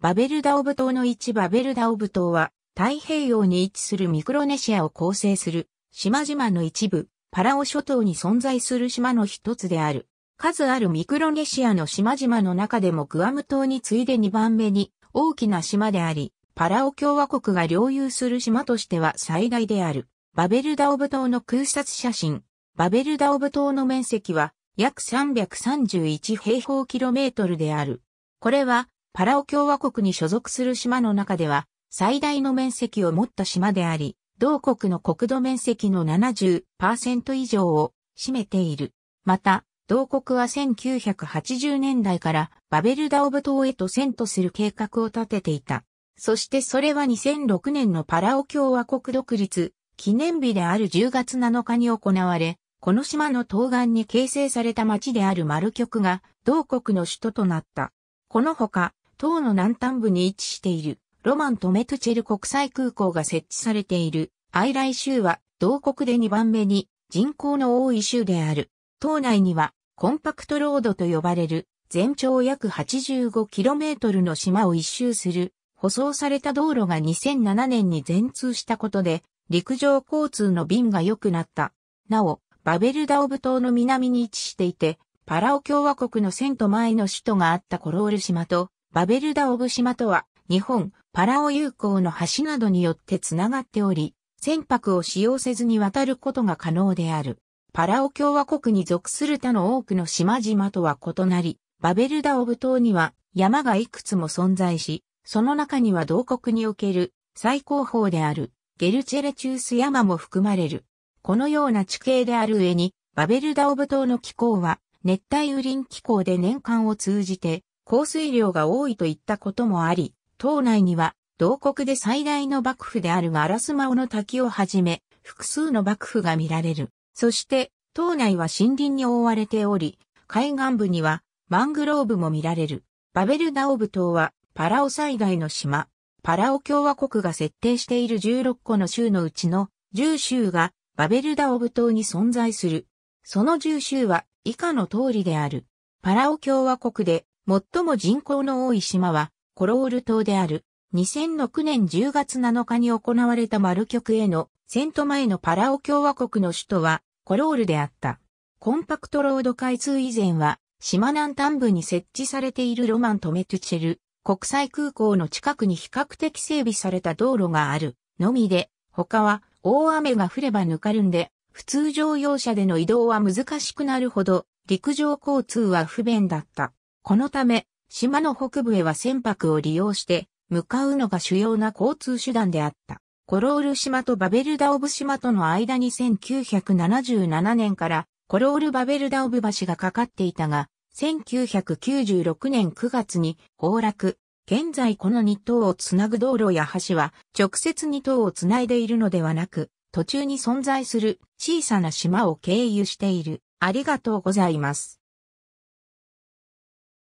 バベルダオブ島の置バベルダオブ島は太平洋に位置するミクロネシアを構成する島々の一部、パラオ諸島に存在する島の一つである。数あるミクロネシアの島々の中でもグアム島に次いで2番目に大きな島であり、パラオ共和国が領有する島としては最大である。バベルダオブ島の空撮写真。バベルダオブ島の面積は約331平方キロメートルである。これはパラオ共和国に所属する島の中では、最大の面積を持った島であり、同国の国土面積の70%以上を占めている。また、同国は1980年代からバベルダオブ島へと遷都する計画を立てていた。そしてそれは2006年のパラオ共和国独立記念日である10月7日に行われ、この島の東岸に形成された町であるマル局が同国の首都となった。このほか、島の南端部に位置している、ロマントメトチェル国際空港が設置されている、アイライ州は、同国で2番目に人口の多い州である。島内には、コンパクトロードと呼ばれる、全長約 85km の島を一周する、舗装された道路が2007年に全通したことで、陸上交通の便が良くなった。なお、バベルダオブ島の南に位置していて、パラオ共和国のセント前の首都があったコロール島と、バベルダ・オブ島とは、日本、パラオ友好の橋などによってつながっており、船舶を使用せずに渡ることが可能である。パラオ共和国に属する他の多くの島々とは異なり、バベルダ・オブ島には山がいくつも存在し、その中には同国における最高峰であるゲルチェレチュース山も含まれる。このような地形である上に、バベルダ・オブ島の気候は熱帯雨林気候で年間を通じて降水量が多いといったこともあり、島内には、同国で最大の幕府であるガラスマオの滝をはじめ、複数の幕府が見られる。そして、島内は森林に覆われており、海岸部にはマングローブも見られる。バベルダオブ島はパラオ最大の島。パラオ共和国が設定している16個の州のうちの10州がバベルダオブ島に存在する。その10州は以下の通りである。パラオ共和国で最も人口の多い島は、コロール島である。2006年10月7日に行われた丸局へのセント前のパラオ共和国の首都はコロールであった。コンパクトロード開通以前は島南端部に設置されているロマントメトチェル国際空港の近くに比較的整備された道路があるのみで他は大雨が降ればぬかるんで普通乗用車での移動は難しくなるほど陸上交通は不便だった。このため、島の北部へは船舶を利用して、向かうのが主要な交通手段であった。コロール島とバベルダオブ島との間に1977年からコロールバベルダオブ橋がかかっていたが、1996年9月に崩落。現在この2島をつなぐ道路や橋は直接2島をつないでいるのではなく、途中に存在する小さな島を経由している。ありがとうございます。